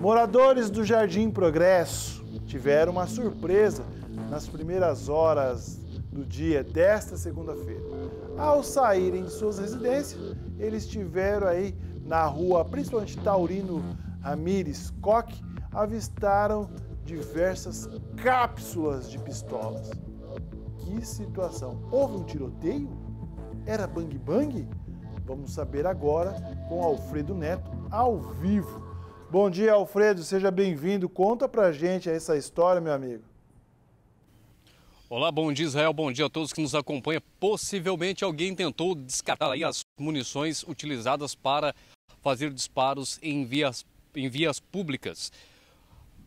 Moradores do Jardim Progresso tiveram uma surpresa nas primeiras horas do dia desta segunda-feira. Ao saírem de suas residências, eles tiveram aí na rua, principalmente Taurino Ramires Coque, avistaram diversas cápsulas de pistolas. Que situação! Houve um tiroteio? Era bang bang? Vamos saber agora com Alfredo Neto ao vivo. Bom dia, Alfredo, seja bem-vindo. Conta pra gente essa história, meu amigo. Olá, bom dia Israel, bom dia a todos que nos acompanham. Possivelmente alguém tentou descartar aí as munições utilizadas para fazer disparos em vias, em vias públicas.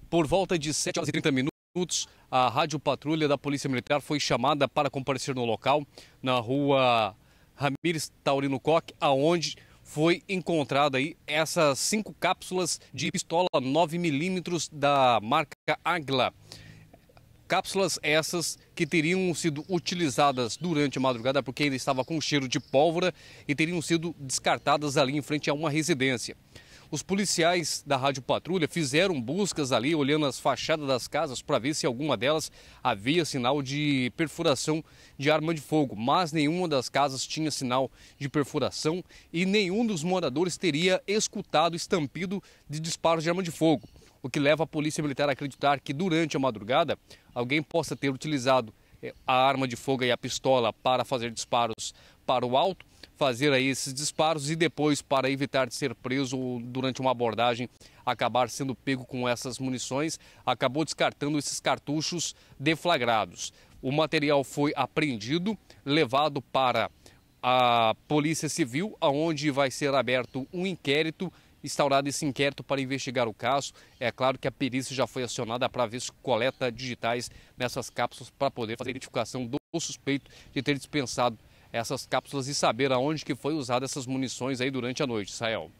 Por volta de 7 horas e 30 minutos, a rádio patrulha da Polícia Militar foi chamada para comparecer no local, na rua Ramires Taurino Koch, aonde foi encontrada aí essas cinco cápsulas de pistola 9mm da marca Agla. Cápsulas essas que teriam sido utilizadas durante a madrugada porque ainda estava com cheiro de pólvora e teriam sido descartadas ali em frente a uma residência. Os policiais da Rádio Patrulha fizeram buscas ali, olhando as fachadas das casas para ver se alguma delas havia sinal de perfuração de arma de fogo, mas nenhuma das casas tinha sinal de perfuração e nenhum dos moradores teria escutado estampido de disparos de arma de fogo, o que leva a polícia militar a acreditar que durante a madrugada alguém possa ter utilizado eh, a arma de fogo e a pistola para fazer disparos para o alto fazer aí esses disparos e depois, para evitar de ser preso durante uma abordagem, acabar sendo pego com essas munições, acabou descartando esses cartuchos deflagrados. O material foi apreendido, levado para a Polícia Civil, aonde vai ser aberto um inquérito instaurado esse inquérito para investigar o caso. É claro que a perícia já foi acionada para ver se coleta digitais nessas cápsulas para poder fazer a identificação do suspeito de ter dispensado essas cápsulas e saber aonde que foi usada essas munições aí durante a noite, Israel.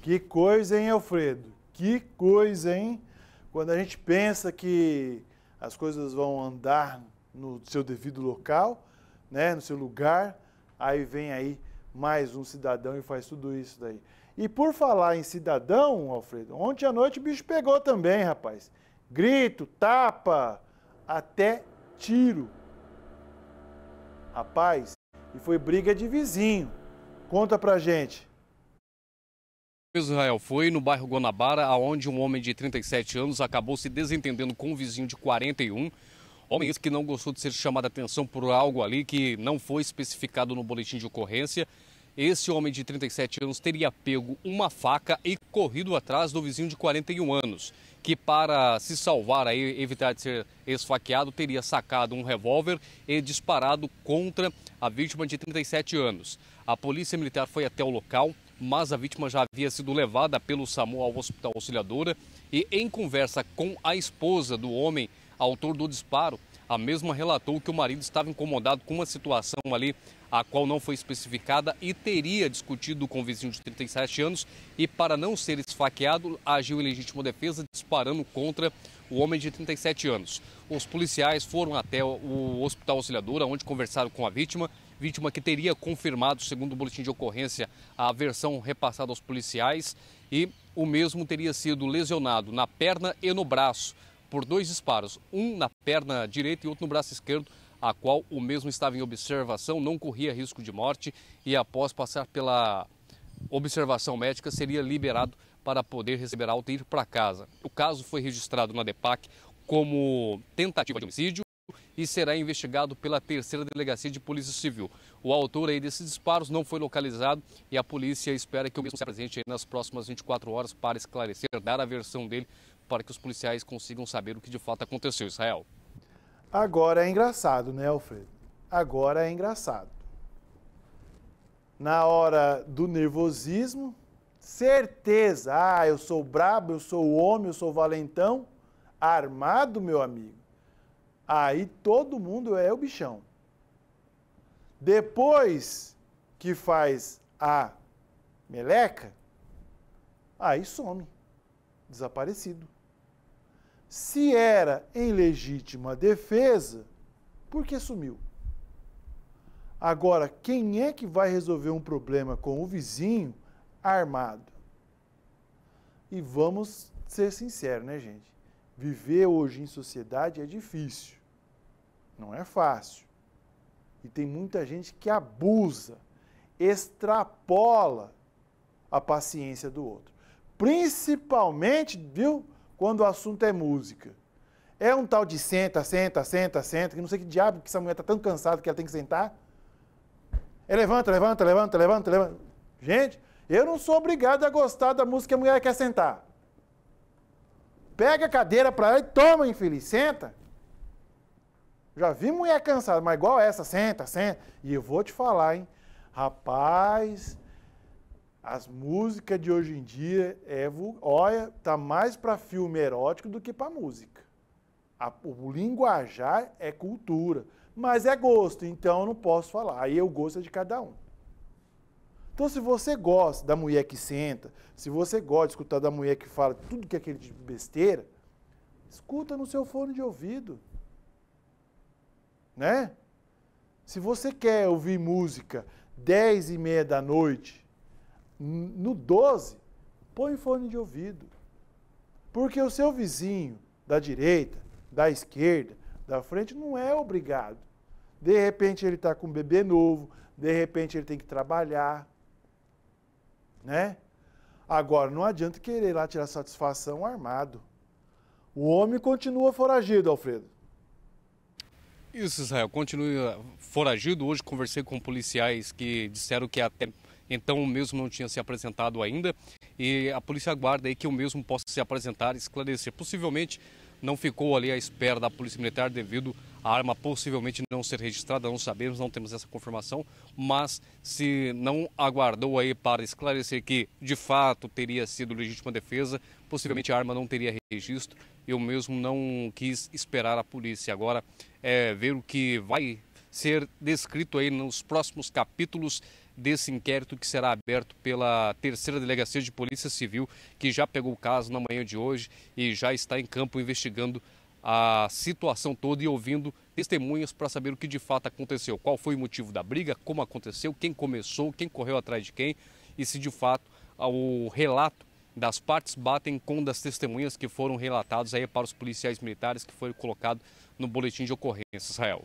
Que coisa, hein, Alfredo? Que coisa, hein? Quando a gente pensa que as coisas vão andar no seu devido local, né, no seu lugar, aí vem aí mais um cidadão e faz tudo isso daí. E por falar em cidadão, Alfredo, ontem à noite o bicho pegou também, rapaz. Grito, tapa, até tiro. Rapaz, e foi briga de vizinho. Conta pra gente. Israel foi no bairro Guanabara, aonde um homem de 37 anos acabou se desentendendo com um vizinho de 41. Homem esse que não gostou de ser chamado a atenção por algo ali que não foi especificado no boletim de ocorrência. Esse homem de 37 anos teria pego uma faca e corrido atrás do vizinho de 41 anos, que para se salvar aí, evitar de ser esfaqueado, teria sacado um revólver e disparado contra a vítima de 37 anos. A polícia militar foi até o local, mas a vítima já havia sido levada pelo SAMU ao Hospital Auxiliadora e em conversa com a esposa do homem autor do disparo, a mesma relatou que o marido estava incomodado com uma situação ali a qual não foi especificada e teria discutido com o vizinho de 37 anos e para não ser esfaqueado, agiu em legítima defesa disparando contra o homem de 37 anos. Os policiais foram até o Hospital Auxiliadora onde conversaram com a vítima, vítima que teria confirmado, segundo o boletim de ocorrência, a versão repassada aos policiais e o mesmo teria sido lesionado na perna e no braço por dois disparos, um na perna direita e outro no braço esquerdo, a qual o mesmo estava em observação, não corria risco de morte e após passar pela observação médica seria liberado para poder receber alta e ir para casa. O caso foi registrado na DEPAC como tentativa de homicídio e será investigado pela terceira delegacia de polícia civil. O autor aí desses disparos não foi localizado e a polícia espera que o mesmo se apresente nas próximas 24 horas para esclarecer, dar a versão dele para que os policiais consigam saber o que de fato aconteceu, Israel. Agora é engraçado, né, Alfredo? Agora é engraçado. Na hora do nervosismo, certeza, ah, eu sou brabo, eu sou homem, eu sou valentão, armado, meu amigo. Aí todo mundo é o bichão. Depois que faz a meleca, aí some, desaparecido. Se era em legítima defesa, por que sumiu? Agora, quem é que vai resolver um problema com o vizinho armado? E vamos ser sinceros, né, gente? Viver hoje em sociedade é difícil. Não é fácil. E tem muita gente que abusa, extrapola a paciência do outro. Principalmente, viu? quando o assunto é música. É um tal de senta, senta, senta, senta, que não sei que diabo que essa mulher está tão cansada que ela tem que sentar. É levanta, levanta, levanta, levanta, levanta. Gente, eu não sou obrigado a gostar da música que a mulher quer sentar. Pega a cadeira para ela e toma, infeliz, senta. Já vi mulher cansada, mas igual essa, senta, senta. E eu vou te falar, hein? Rapaz, as músicas de hoje em dia é, olha, tá mais para filme erótico do que para música. A, o linguajar é cultura, mas é gosto, então eu não posso falar. Aí eu gosto é de cada um. Então, se você gosta da mulher que senta, se você gosta de escutar da mulher que fala tudo que é aquele tipo de besteira, escuta no seu fone de ouvido. Né? Se você quer ouvir música 10 e meia da noite, no 12, põe fone de ouvido. Porque o seu vizinho da direita, da esquerda, da frente, não é obrigado. De repente ele está com um bebê novo, de repente ele tem que trabalhar. Né? Agora, não adianta querer lá tirar satisfação armado. O homem continua foragido, Alfredo. Isso, Israel. Continue ah, foragido. Hoje conversei com policiais que disseram que até então o mesmo não tinha se apresentado ainda. E a polícia aguarda aí que o mesmo possa se apresentar e esclarecer. Possivelmente não ficou ali à espera da Polícia Militar devido a arma possivelmente não ser registrada, não sabemos, não temos essa confirmação, mas se não aguardou aí para esclarecer que de fato teria sido legítima defesa, possivelmente a arma não teria registro. Eu mesmo não quis esperar a polícia. Agora é ver o que vai ser descrito aí nos próximos capítulos desse inquérito que será aberto pela terceira delegacia de Polícia Civil, que já pegou o caso na manhã de hoje e já está em campo investigando a situação toda e ouvindo testemunhas para saber o que de fato aconteceu, qual foi o motivo da briga, como aconteceu, quem começou, quem correu atrás de quem e se de fato o relato das partes batem com das testemunhas que foram relatados aí para os policiais militares que foram colocados no boletim de ocorrência, Israel.